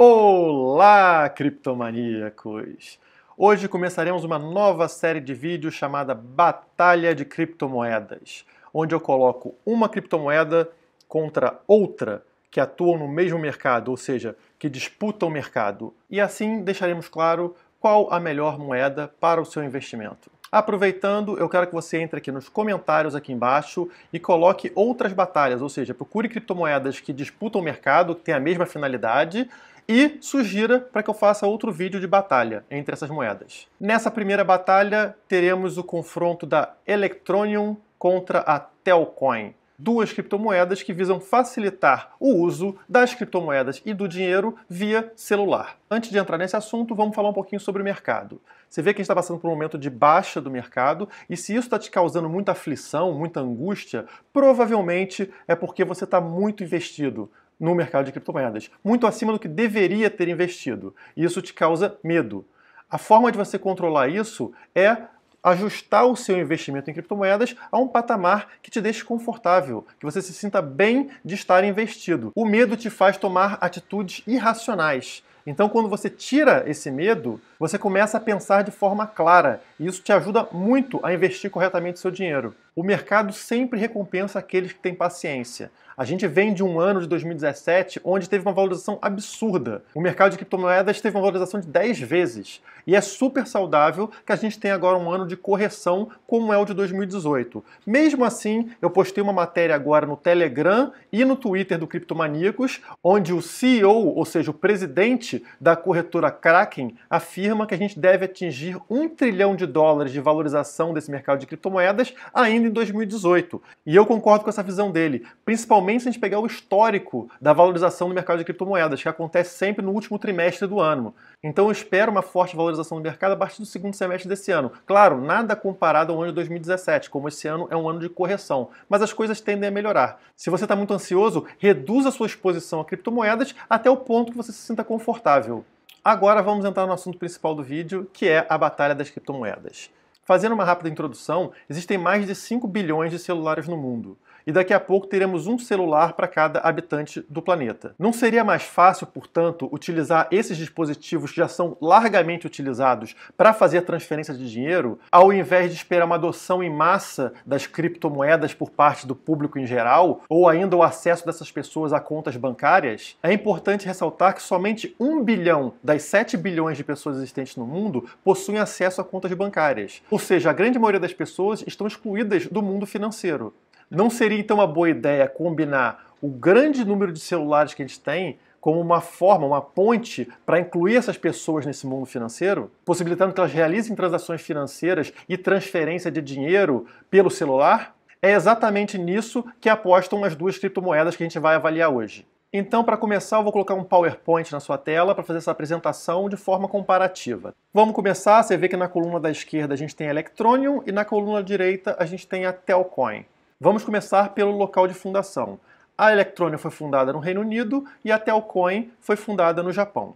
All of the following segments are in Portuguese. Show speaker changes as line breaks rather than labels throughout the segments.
Olá, criptomaníacos! Hoje começaremos uma nova série de vídeos chamada Batalha de Criptomoedas, onde eu coloco uma criptomoeda contra outra que atuam no mesmo mercado, ou seja, que disputam o mercado, e assim deixaremos claro qual a melhor moeda para o seu investimento. Aproveitando, eu quero que você entre aqui nos comentários aqui embaixo e coloque outras batalhas, ou seja, procure criptomoedas que disputam o mercado, que têm a mesma finalidade, e sugira para que eu faça outro vídeo de batalha entre essas moedas. Nessa primeira batalha, teremos o confronto da Electronium contra a Telcoin duas criptomoedas que visam facilitar o uso das criptomoedas e do dinheiro via celular. Antes de entrar nesse assunto, vamos falar um pouquinho sobre o mercado. Você vê que a gente está passando por um momento de baixa do mercado, e se isso está te causando muita aflição, muita angústia, provavelmente é porque você está muito investido no mercado de criptomoedas, muito acima do que deveria ter investido. E isso te causa medo. A forma de você controlar isso é ajustar o seu investimento em criptomoedas a um patamar que te deixe confortável, que você se sinta bem de estar investido. O medo te faz tomar atitudes irracionais. Então, quando você tira esse medo, você começa a pensar de forma clara e isso te ajuda muito a investir corretamente seu dinheiro o mercado sempre recompensa aqueles que têm paciência. A gente vem de um ano de 2017 onde teve uma valorização absurda. O mercado de criptomoedas teve uma valorização de 10 vezes. E é super saudável que a gente tenha agora um ano de correção como é o de 2018. Mesmo assim, eu postei uma matéria agora no Telegram e no Twitter do Criptomaníacos, onde o CEO, ou seja, o presidente da corretora Kraken, afirma que a gente deve atingir um trilhão de dólares de valorização desse mercado de criptomoedas ainda em 2018. E eu concordo com essa visão dele, principalmente se a gente pegar o histórico da valorização do mercado de criptomoedas, que acontece sempre no último trimestre do ano. Então eu espero uma forte valorização do mercado a partir do segundo semestre desse ano. Claro, nada comparado ao ano de 2017, como esse ano é um ano de correção, mas as coisas tendem a melhorar. Se você está muito ansioso, reduza a sua exposição a criptomoedas até o ponto que você se sinta confortável. Agora vamos entrar no assunto principal do vídeo, que é a batalha das criptomoedas. Fazendo uma rápida introdução, existem mais de 5 bilhões de celulares no mundo e daqui a pouco teremos um celular para cada habitante do planeta. Não seria mais fácil, portanto, utilizar esses dispositivos que já são largamente utilizados para fazer transferência de dinheiro, ao invés de esperar uma adoção em massa das criptomoedas por parte do público em geral, ou ainda o acesso dessas pessoas a contas bancárias? É importante ressaltar que somente 1 bilhão das 7 bilhões de pessoas existentes no mundo possuem acesso a contas bancárias. Ou seja, a grande maioria das pessoas estão excluídas do mundo financeiro. Não seria então uma boa ideia combinar o grande número de celulares que eles têm como uma forma, uma ponte para incluir essas pessoas nesse mundo financeiro, possibilitando que elas realizem transações financeiras e transferência de dinheiro pelo celular? É exatamente nisso que apostam as duas criptomoedas que a gente vai avaliar hoje. Então, para começar, eu vou colocar um PowerPoint na sua tela para fazer essa apresentação de forma comparativa. Vamos começar, você vê que na coluna da esquerda a gente tem Electronium e na coluna direita a gente tem a Telcoin. Vamos começar pelo local de fundação. A Electronium foi fundada no Reino Unido e a Telcoin foi fundada no Japão.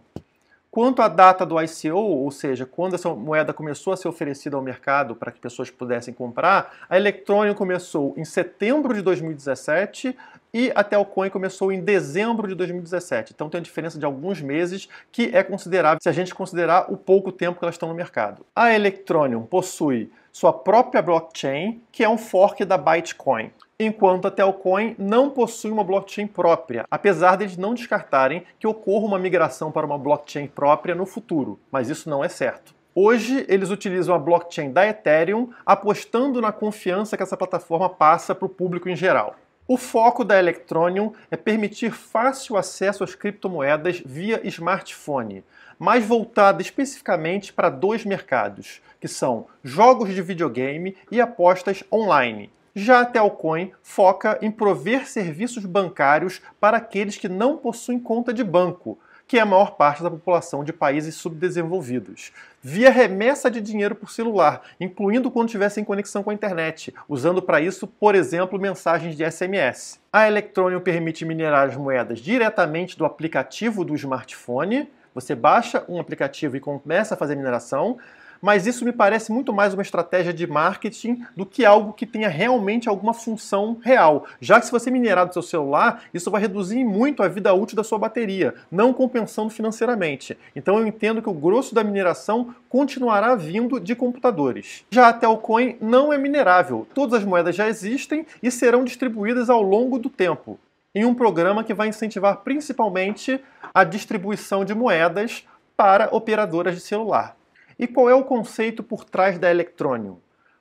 Quanto à data do ICO, ou seja, quando essa moeda começou a ser oferecida ao mercado para que pessoas pudessem comprar, a Electronium começou em setembro de 2017 e a Telcoin começou em dezembro de 2017. Então tem a diferença de alguns meses que é considerável se a gente considerar o pouco tempo que elas estão no mercado. A Electronium possui sua própria blockchain, que é um fork da Bitcoin. Enquanto a Telcoin não possui uma blockchain própria, apesar deles não descartarem que ocorra uma migração para uma blockchain própria no futuro, mas isso não é certo. Hoje, eles utilizam a blockchain da Ethereum, apostando na confiança que essa plataforma passa para o público em geral. O foco da Electronium é permitir fácil acesso às criptomoedas via smartphone, mais voltada especificamente para dois mercados, que são jogos de videogame e apostas online. Já a Telcoin foca em prover serviços bancários para aqueles que não possuem conta de banco, que é a maior parte da população de países subdesenvolvidos, via remessa de dinheiro por celular, incluindo quando tivessem conexão com a internet, usando para isso, por exemplo, mensagens de SMS. A Electronium permite minerar as moedas diretamente do aplicativo do smartphone você baixa um aplicativo e começa a fazer mineração, mas isso me parece muito mais uma estratégia de marketing do que algo que tenha realmente alguma função real. Já que se você minerar do seu celular, isso vai reduzir muito a vida útil da sua bateria, não compensando financeiramente. Então eu entendo que o grosso da mineração continuará vindo de computadores. Já a Telcoin não é minerável. Todas as moedas já existem e serão distribuídas ao longo do tempo em um programa que vai incentivar principalmente a distribuição de moedas para operadoras de celular. E qual é o conceito por trás da Electronium?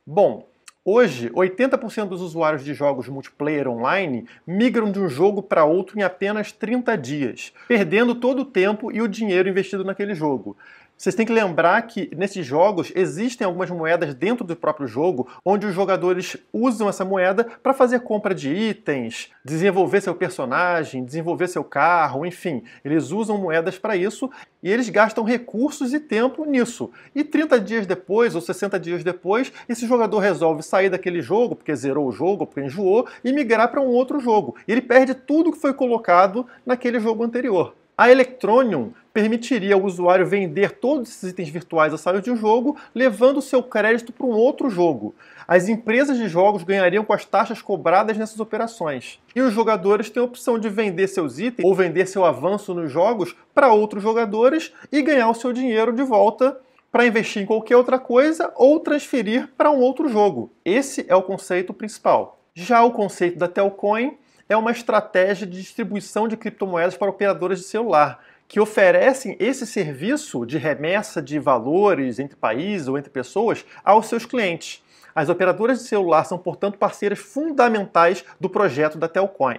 Bom, hoje 80% dos usuários de jogos multiplayer online migram de um jogo para outro em apenas 30 dias, perdendo todo o tempo e o dinheiro investido naquele jogo. Vocês têm que lembrar que nesses jogos existem algumas moedas dentro do próprio jogo, onde os jogadores usam essa moeda para fazer compra de itens, desenvolver seu personagem, desenvolver seu carro, enfim. Eles usam moedas para isso e eles gastam recursos e tempo nisso. E 30 dias depois ou 60 dias depois, esse jogador resolve sair daquele jogo, porque zerou o jogo, porque enjoou, e migrar para um outro jogo. E ele perde tudo que foi colocado naquele jogo anterior. A Electronium permitiria ao usuário vender todos esses itens virtuais ao sair de um jogo, levando o seu crédito para um outro jogo. As empresas de jogos ganhariam com as taxas cobradas nessas operações. E os jogadores têm a opção de vender seus itens ou vender seu avanço nos jogos para outros jogadores e ganhar o seu dinheiro de volta para investir em qualquer outra coisa ou transferir para um outro jogo. Esse é o conceito principal. Já o conceito da Telcoin é uma estratégia de distribuição de criptomoedas para operadoras de celular, que oferecem esse serviço de remessa de valores entre países ou entre pessoas aos seus clientes. As operadoras de celular são, portanto, parceiras fundamentais do projeto da Telcoin.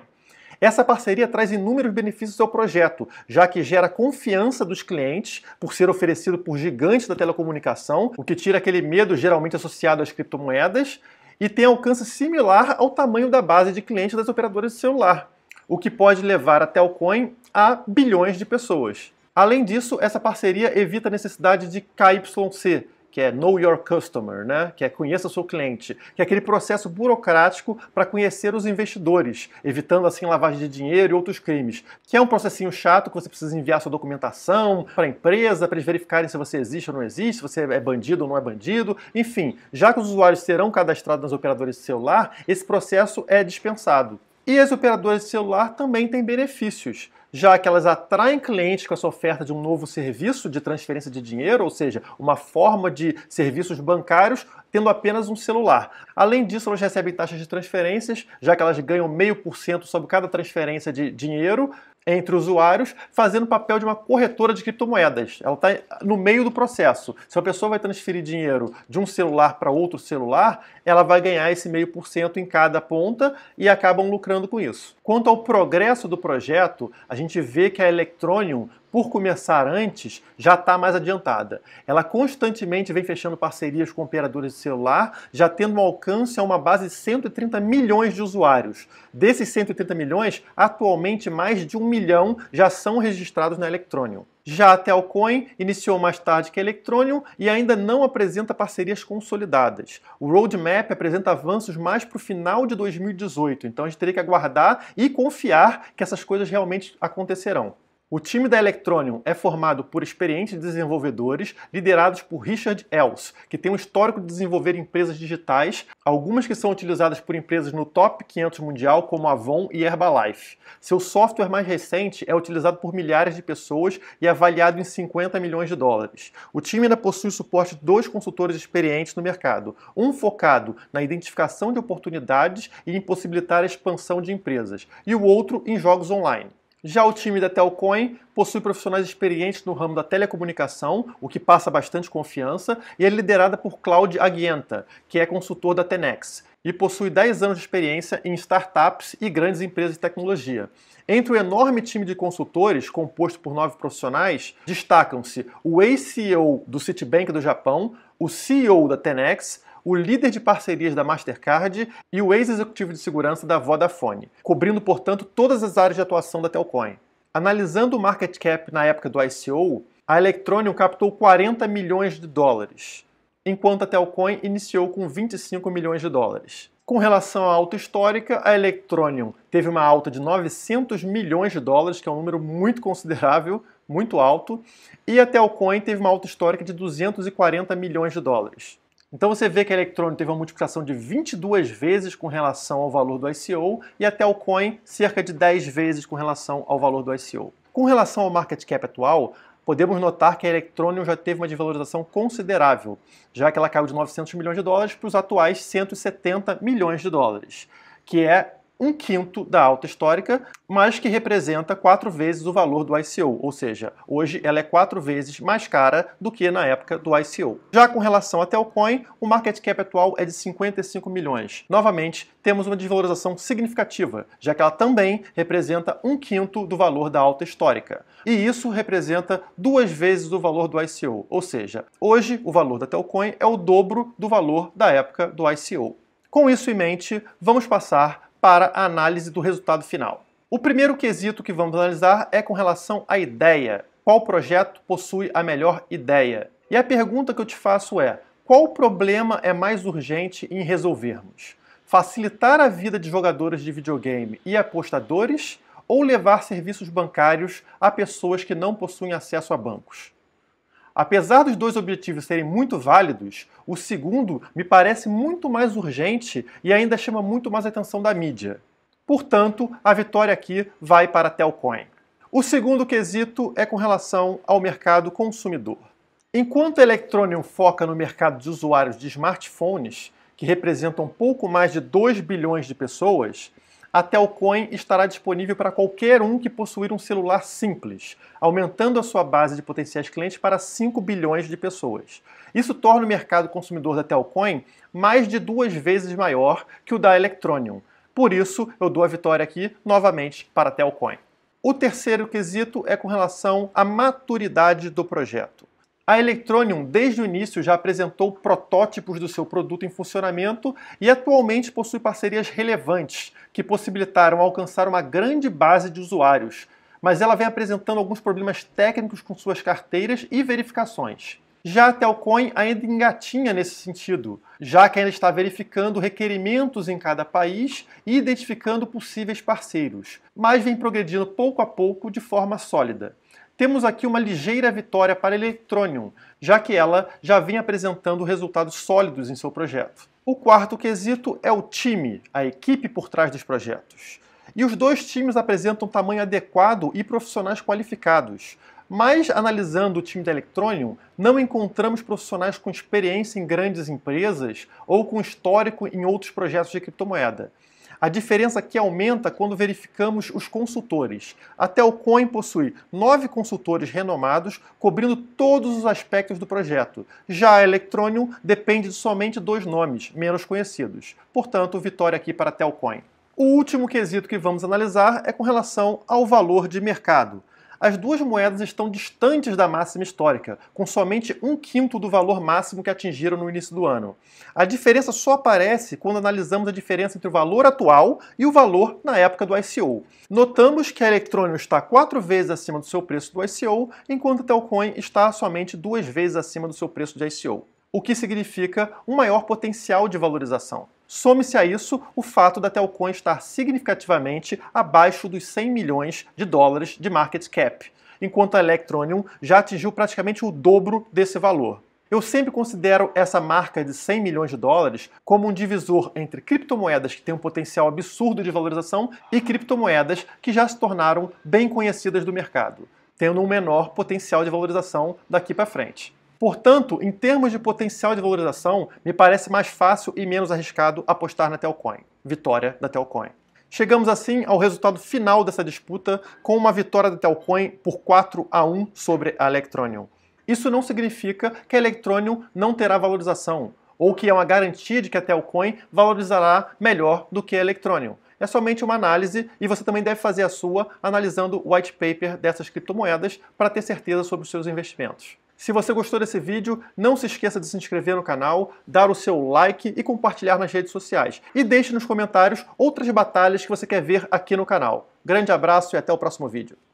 Essa parceria traz inúmeros benefícios ao projeto, já que gera confiança dos clientes por ser oferecido por gigantes da telecomunicação, o que tira aquele medo geralmente associado às criptomoedas, e tem alcance similar ao tamanho da base de clientes das operadoras de celular, o que pode levar a Telcoin a bilhões de pessoas. Além disso, essa parceria evita a necessidade de KYC, que é Know Your Customer, né? que é Conheça o seu cliente, que é aquele processo burocrático para conhecer os investidores, evitando assim lavagem de dinheiro e outros crimes, que é um processinho chato que você precisa enviar sua documentação para a empresa, para eles verificarem se você existe ou não existe, se você é bandido ou não é bandido, enfim, já que os usuários serão cadastrados nas operadoras de celular, esse processo é dispensado. E as operadoras de celular também têm benefícios já que elas atraem clientes com a sua oferta de um novo serviço de transferência de dinheiro, ou seja, uma forma de serviços bancários tendo apenas um celular. Além disso, elas recebem taxas de transferências, já que elas ganham meio por cento sobre cada transferência de dinheiro entre usuários, fazendo o papel de uma corretora de criptomoedas. Ela está no meio do processo. Se a pessoa vai transferir dinheiro de um celular para outro celular, ela vai ganhar esse meio por cento em cada ponta e acabam lucrando com isso. Quanto ao progresso do projeto, a gente vê que a Electronium por começar antes, já está mais adiantada. Ela constantemente vem fechando parcerias com operadoras de celular, já tendo um alcance a uma base de 130 milhões de usuários. Desses 130 milhões, atualmente mais de um milhão já são registrados na Electronium. Já a Telcoin iniciou mais tarde que a Electronium e ainda não apresenta parcerias consolidadas. O roadmap apresenta avanços mais para o final de 2018, então a gente teria que aguardar e confiar que essas coisas realmente acontecerão. O time da Electronium é formado por experientes desenvolvedores liderados por Richard Els, que tem um histórico de desenvolver empresas digitais, algumas que são utilizadas por empresas no top 500 mundial como Avon e Herbalife. Seu software mais recente é utilizado por milhares de pessoas e é avaliado em 50 milhões de dólares. O time ainda possui o suporte de dois consultores experientes no mercado, um focado na identificação de oportunidades e em possibilitar a expansão de empresas, e o outro em jogos online. Já o time da Telcoin possui profissionais experientes no ramo da telecomunicação, o que passa bastante confiança, e é liderada por Claudio Aguienta, que é consultor da Tenex, e possui 10 anos de experiência em startups e grandes empresas de tecnologia. Entre o enorme time de consultores, composto por nove profissionais, destacam-se o ex-CEO do Citibank do Japão, o CEO da Tenex, o líder de parcerias da Mastercard e o ex-executivo de segurança da Vodafone, cobrindo, portanto, todas as áreas de atuação da Telcoin. Analisando o market cap na época do ICO, a Electronium captou 40 milhões de dólares, enquanto a Telcoin iniciou com 25 milhões de dólares. Com relação à alta histórica, a Electronium teve uma alta de 900 milhões de dólares, que é um número muito considerável, muito alto, e a Telcoin teve uma alta histórica de 240 milhões de dólares. Então você vê que a Electron teve uma multiplicação de 22 vezes com relação ao valor do ICO e até o Coin cerca de 10 vezes com relação ao valor do ICO. Com relação ao market cap atual, podemos notar que a Electronium já teve uma desvalorização considerável, já que ela caiu de 900 milhões de dólares para os atuais 170 milhões de dólares, que é um quinto da alta histórica, mas que representa quatro vezes o valor do ICO, ou seja, hoje ela é quatro vezes mais cara do que na época do ICO. Já com relação à Telcoin, o market cap atual é de 55 milhões. Novamente, temos uma desvalorização significativa, já que ela também representa um quinto do valor da alta histórica. E isso representa duas vezes o valor do ICO, ou seja, hoje o valor da Telcoin é o dobro do valor da época do ICO. Com isso em mente, vamos passar para a análise do resultado final. O primeiro quesito que vamos analisar é com relação à ideia. Qual projeto possui a melhor ideia? E a pergunta que eu te faço é: qual problema é mais urgente em resolvermos? Facilitar a vida de jogadores de videogame e apostadores ou levar serviços bancários a pessoas que não possuem acesso a bancos? Apesar dos dois objetivos serem muito válidos, o segundo me parece muito mais urgente e ainda chama muito mais a atenção da mídia. Portanto, a vitória aqui vai para a Telcoin. O segundo quesito é com relação ao mercado consumidor. Enquanto a Electronium foca no mercado de usuários de smartphones, que representam pouco mais de 2 bilhões de pessoas, a Telcoin estará disponível para qualquer um que possuir um celular simples, aumentando a sua base de potenciais clientes para 5 bilhões de pessoas. Isso torna o mercado consumidor da Telcoin mais de duas vezes maior que o da Electronium. Por isso, eu dou a vitória aqui novamente para a Telcoin. O terceiro quesito é com relação à maturidade do projeto. A Electronium, desde o início, já apresentou protótipos do seu produto em funcionamento e atualmente possui parcerias relevantes, que possibilitaram alcançar uma grande base de usuários, mas ela vem apresentando alguns problemas técnicos com suas carteiras e verificações. Já a Telcoin ainda engatinha nesse sentido, já que ainda está verificando requerimentos em cada país e identificando possíveis parceiros, mas vem progredindo pouco a pouco de forma sólida. Temos aqui uma ligeira vitória para a Electronium, já que ela já vem apresentando resultados sólidos em seu projeto. O quarto quesito é o time, a equipe por trás dos projetos. E os dois times apresentam tamanho adequado e profissionais qualificados. Mas, analisando o time da Electronium, não encontramos profissionais com experiência em grandes empresas ou com histórico em outros projetos de criptomoeda. A diferença aqui aumenta quando verificamos os consultores. A Telcoin possui nove consultores renomados, cobrindo todos os aspectos do projeto. Já a Electronium depende de somente dois nomes, menos conhecidos. Portanto, vitória aqui para a Telcoin. O último quesito que vamos analisar é com relação ao valor de mercado as duas moedas estão distantes da máxima histórica, com somente um quinto do valor máximo que atingiram no início do ano. A diferença só aparece quando analisamos a diferença entre o valor atual e o valor na época do ICO. Notamos que a Electronium está quatro vezes acima do seu preço do ICO, enquanto a Telcoin está somente duas vezes acima do seu preço de ICO o que significa um maior potencial de valorização. Some-se a isso o fato da Telcoin estar significativamente abaixo dos 100 milhões de dólares de market cap, enquanto a Electronium já atingiu praticamente o dobro desse valor. Eu sempre considero essa marca de 100 milhões de dólares como um divisor entre criptomoedas que têm um potencial absurdo de valorização e criptomoedas que já se tornaram bem conhecidas do mercado, tendo um menor potencial de valorização daqui para frente. Portanto, em termos de potencial de valorização, me parece mais fácil e menos arriscado apostar na Telcoin. Vitória da Telcoin. Chegamos assim ao resultado final dessa disputa, com uma vitória da Telcoin por 4 a 1 sobre a Electronium. Isso não significa que a Electronium não terá valorização, ou que é uma garantia de que a Telcoin valorizará melhor do que a Electronium. É somente uma análise e você também deve fazer a sua analisando o white paper dessas criptomoedas para ter certeza sobre os seus investimentos. Se você gostou desse vídeo, não se esqueça de se inscrever no canal, dar o seu like e compartilhar nas redes sociais. E deixe nos comentários outras batalhas que você quer ver aqui no canal. Grande abraço e até o próximo vídeo.